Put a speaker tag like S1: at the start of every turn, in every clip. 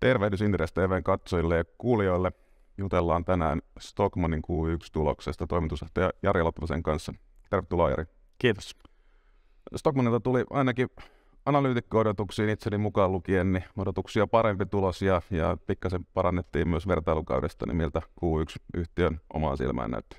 S1: Tervehdys Inderes TVn katsojille ja kuulijoille. Jutellaan tänään Stockmanin Q1-tuloksesta toimitusjohtaja Jari Latvasen kanssa. Tervetuloa Jari. Kiitos. Stockmanilta tuli ainakin analyytikko-odotuksiin itseni mukaan lukien niin odotuksia parempi tulos ja, ja pikkasen parannettiin myös vertailukaudesta, niin miltä Q1-yhtiön omaan silmään näytti?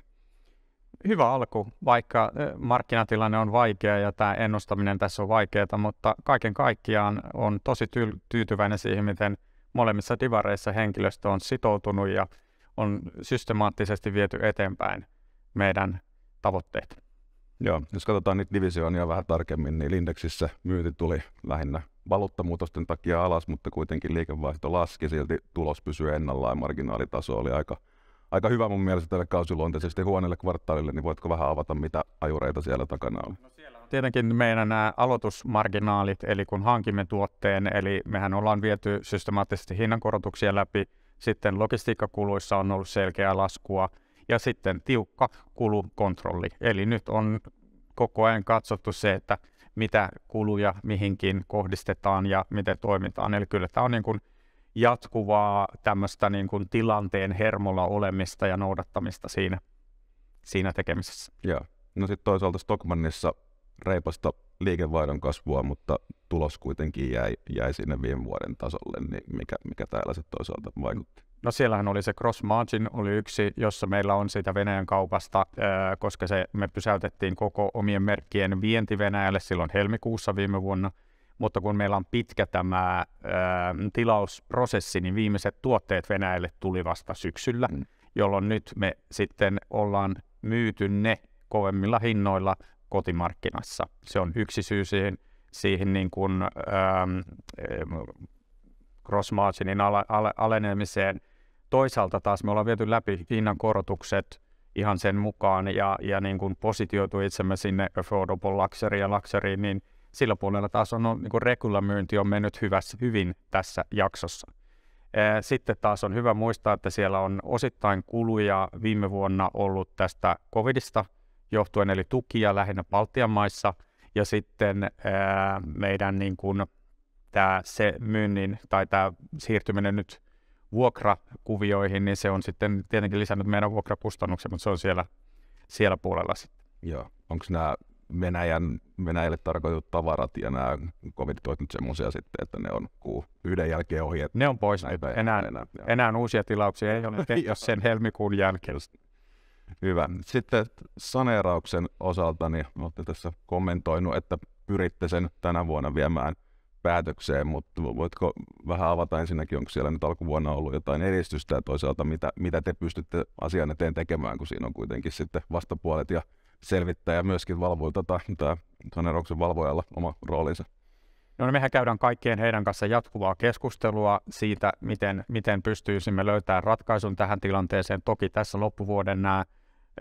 S2: Hyvä alku, vaikka eh, markkinatilanne on vaikea ja tämä ennustaminen tässä on vaikeaa, mutta kaiken kaikkiaan on tosi tyytyväinen siihen, miten – molemmissa divareissa henkilöstö on sitoutunut ja on systemaattisesti viety eteenpäin
S1: meidän tavoitteet. Joo, jos katsotaan niitä divisioonia vähän tarkemmin, niin indeksissä myynti tuli lähinnä valuuttamuutosten takia alas, mutta kuitenkin liikevaihto laski, silti tulos pysyi ennallaan, marginaalitaso oli aika, aika hyvä mun mielestä tälle kausiluonteisesti huoneelle kvartaalille, niin voitko vähän avata, mitä ajureita siellä takana on? No,
S2: tietenkin meidän nämä aloitusmarginaalit, eli kun hankimme tuotteen, eli mehän ollaan viety systemaattisesti hinnankorotuksia läpi, sitten logistiikkakuluissa on ollut selkeää laskua, ja sitten tiukka kulukontrolli. Eli nyt on koko ajan katsottu se, että mitä kuluja mihinkin kohdistetaan ja miten toimitaan. Eli kyllä tämä on niin kuin jatkuvaa tämmöistä niin kuin tilanteen hermolla olemista ja noudattamista siinä,
S1: siinä tekemisessä. Joo. No sitten toisaalta Stockmannissa reipasta liikevaihdon kasvua, mutta tulos kuitenkin jäi, jäi sinne viime vuoden tasolle, niin mikä, mikä täällä se toisaalta vaikutti?
S2: No siellähän oli se cross margin, oli yksi, jossa meillä on siitä Venäjän kaupasta, koska se, me pysäytettiin koko omien merkkien vienti Venäjälle silloin helmikuussa viime vuonna, mutta kun meillä on pitkä tämä ää, tilausprosessi, niin viimeiset tuotteet Venäjälle tuli vasta syksyllä, mm. jolloin nyt me sitten ollaan myyty ne kovemmilla hinnoilla kotimarkkinassa. Se on yksi syy siihen, siihen niin kuin, ähm, cross ähm, marginin ale, ale, alenemiseen. Toisaalta taas me ollaan viety läpi hinnan korotukset ihan sen mukaan ja, ja niin kuin positioitu itsemme sinne affordable luxury ja luxury, niin sillä puolella taas on niin kuin regular myynti on mennyt hyvässä, hyvin tässä jaksossa. Äh, sitten taas on hyvä muistaa, että siellä on osittain kuluja viime vuonna ollut tästä covidista – johtuen, eli tukia lähinnä Baltian maissa, ja sitten ää, meidän niin kuin, tämä se myynnin tai tämä siirtyminen nyt vuokrakuvioihin, niin se on sitten tietenkin lisännyt meidän vuokrakustannuksia, mutta se on siellä,
S1: siellä puolella sitten. Joo. Onko nämä Venäjän, Venäjälle tarkoitetut tavarat ja nämä covid nyt semmoisia sitten, että ne on kuu yhden jälkeen ohi? Ne on pois. Näitä enää, enää, enää, enää, uusia tilauksia ei ole tehty sen helmikuun jälkeen. Hyvä. Sitten saneerauksen osalta, niin olette tässä kommentoinut, että pyritte sen tänä vuonna viemään päätökseen, mutta voitko vähän avata ensinnäkin, onko siellä nyt alkuvuonna ollut jotain edistystä ja toisaalta mitä, mitä te pystytte asian eteen tekemään, kun siinä on kuitenkin sitten vastapuolet ja selvittäjä myöskin valvoi tätä, tota, tämä saneerauksen valvojalla oma roolinsa.
S2: No, niin mehän käydään kaikkien heidän kanssa jatkuvaa keskustelua siitä, miten, miten pystyisimme löytämään ratkaisun tähän tilanteeseen. Toki tässä loppuvuoden nämä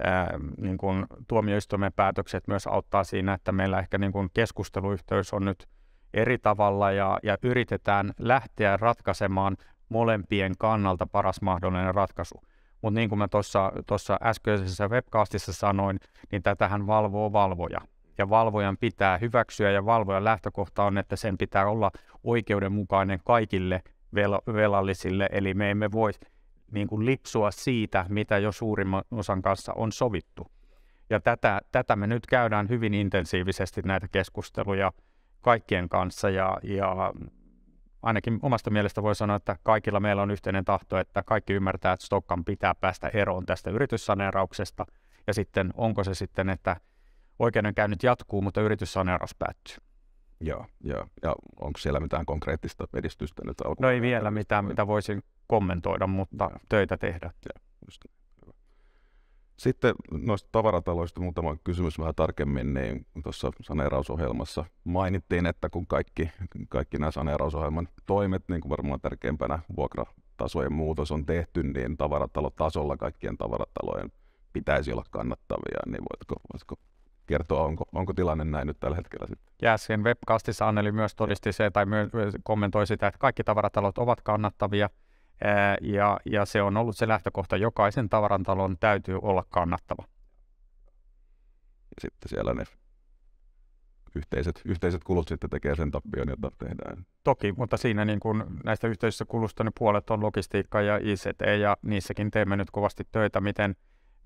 S2: ää, niin kuin tuomioistuimen päätökset myös auttaa siinä, että meillä ehkä niin kuin keskusteluyhteys on nyt eri tavalla ja, ja yritetään lähteä ratkaisemaan molempien kannalta paras mahdollinen ratkaisu. Mutta niin kuin mä tuossa äskeisessä webcastissa sanoin, niin tätähän valvoo valvoja. Ja valvojan pitää hyväksyä ja valvojan lähtökohta on, että sen pitää olla oikeudenmukainen kaikille vel- velallisille. Eli me emme voi niin kuin lipsua siitä, mitä jo suurimman osan kanssa on sovittu. Ja tätä, tätä me nyt käydään hyvin intensiivisesti näitä keskusteluja kaikkien kanssa ja, ja ainakin omasta mielestä voi sanoa, että kaikilla meillä on yhteinen tahto, että kaikki ymmärtää, että Stokkan pitää päästä eroon tästä yrityssaneerauksesta ja sitten onko se sitten, että oikeudenkäynnit jatkuu, mutta yrityssaneeraus päättyy.
S1: Joo, joo. Ja onko siellä mitään konkreettista edistystä nyt alkuun?
S2: No ei vielä mitään, mitä voisin
S1: kommentoida, mutta töitä tehdä. Just. Sitten noista tavarataloista muutama kysymys vähän tarkemmin, niin tuossa saneerausohjelmassa mainittiin, että kun kaikki, kaikki nämä saneerausohjelman toimet, niin kuin varmaan tärkeimpänä vuokratasojen muutos on tehty, niin tavaratalotasolla kaikkien tavaratalojen pitäisi olla kannattavia, niin voitko, voitko kertoa, onko, onko tilanne näin nyt tällä hetkellä sitten?
S2: Jääsien webcastissa Anneli myös todisti se tai myös kommentoi sitä, että kaikki tavaratalot ovat kannattavia – ja, ja se on ollut se lähtökohta, jokaisen tavarantalon täytyy olla kannattava.
S1: sitten siellä ne yhteiset, yhteiset kulut sitten tekee sen tappion, jota tehdään.
S2: Toki, mutta siinä niin kun näistä yhteisistä kulusta niin puolet on logistiikka ja ICT, ja niissäkin teemme nyt kovasti töitä, miten,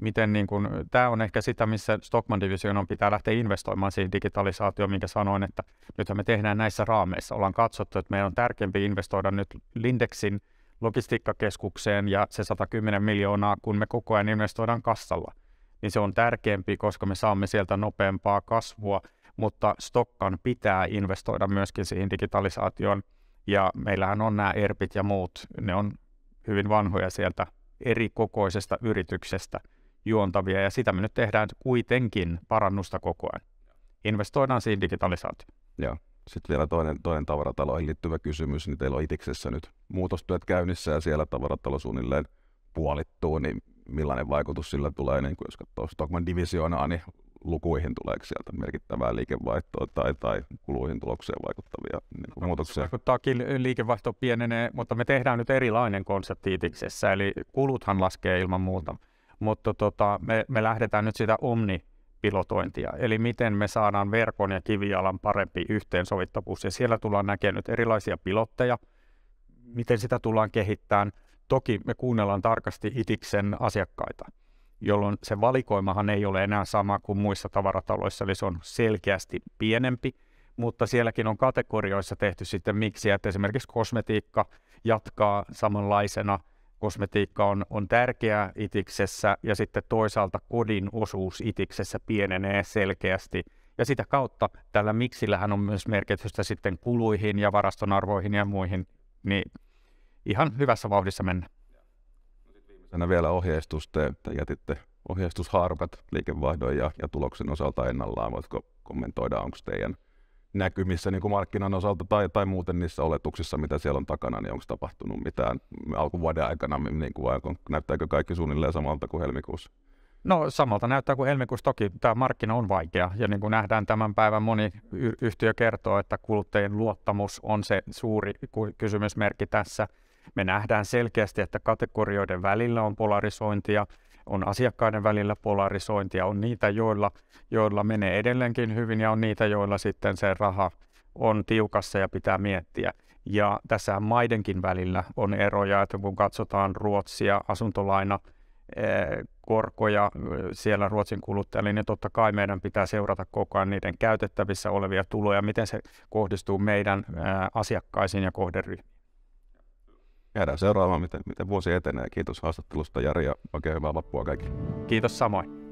S2: miten niin kun, tämä on ehkä sitä, missä Stockman Division on pitää lähteä investoimaan siihen digitalisaatioon, minkä sanoin, että nythän me tehdään näissä raameissa. Ollaan katsottu, että meidän on tärkeämpi investoida nyt Lindexin – logistiikkakeskukseen ja se 110 miljoonaa, kun me koko ajan investoidaan kassalla, niin se on tärkeämpi, koska me saamme sieltä nopeampaa kasvua, mutta Stokkan pitää investoida myöskin siihen digitalisaatioon. Ja meillähän on nämä ERPit ja muut, ne on hyvin vanhoja sieltä eri kokoisesta yrityksestä juontavia, ja sitä me nyt tehdään kuitenkin parannusta koko ajan. Investoidaan siihen digitalisaatioon.
S1: Joo. Sitten vielä toinen, toinen tavarataloihin liittyvä kysymys, niin teillä on Itiksessä nyt muutostyöt käynnissä ja siellä tavaratalo suunnilleen puolittuu, niin millainen vaikutus sillä tulee, niin kun jos katsoo Stockman divisioonaa, niin lukuihin tulee sieltä merkittävää liikevaihtoa tai, tai kuluihin tulokseen vaikuttavia niin no, muutoksia?
S2: Vaikuttaakin liikevaihto pienenee, mutta me tehdään nyt erilainen konsepti itiksessä, eli kuluthan laskee ilman muuta. Mutta tota, me, me lähdetään nyt sitä omni pilotointia, eli miten me saadaan verkon ja kivialan parempi yhteensovittavuus. Ja siellä tullaan näkemään nyt erilaisia pilotteja, miten sitä tullaan kehittämään. Toki me kuunnellaan tarkasti itiksen asiakkaita, jolloin se valikoimahan ei ole enää sama kuin muissa tavarataloissa, eli se on selkeästi pienempi, mutta sielläkin on kategorioissa tehty sitten miksi, että esimerkiksi kosmetiikka jatkaa samanlaisena – kosmetiikka on, on tärkeää itiksessä ja sitten toisaalta kodin osuus itiksessä pienenee selkeästi. Ja sitä kautta tällä miksillähän on myös merkitystä sitten kuluihin ja varastonarvoihin ja muihin, niin ihan hyvässä
S1: vauhdissa mennä. Tänä vielä ohjeistusta, että jätitte ohjeistusharpat liikevaihdon ja, ja tuloksen osalta ennallaan. Voitko kommentoida, onko teidän näkymissä niin kuin markkinan osalta tai, tai muuten niissä oletuksissa, mitä siellä on takana, niin onko tapahtunut mitään alkuvuoden aikana, niin kuin, vai onko, näyttääkö kaikki suunnilleen samalta kuin helmikuussa? No samalta
S2: näyttää kuin helmikuussa. Toki tämä markkina on vaikea ja niin kuin nähdään tämän päivän moni yhtiö kertoo, että kuluttajien luottamus on se suuri kysymysmerkki tässä. Me nähdään selkeästi, että kategorioiden välillä on polarisointia on asiakkaiden välillä polarisointia, on niitä, joilla, joilla menee edelleenkin hyvin ja on niitä, joilla sitten se raha on tiukassa ja pitää miettiä. Ja tässä maidenkin välillä on eroja, että kun katsotaan Ruotsia, asuntolaina, eh, korkoja eh, siellä Ruotsin kuluttajille, niin totta kai meidän pitää seurata koko ajan niiden käytettävissä olevia tuloja, miten se
S1: kohdistuu meidän eh, asiakkaisiin ja kohderyhmiin. Jäädään seuraamaan, miten, miten vuosi etenee. Kiitos haastattelusta Jari ja oikein hyvää loppua kaikille. Kiitos samoin.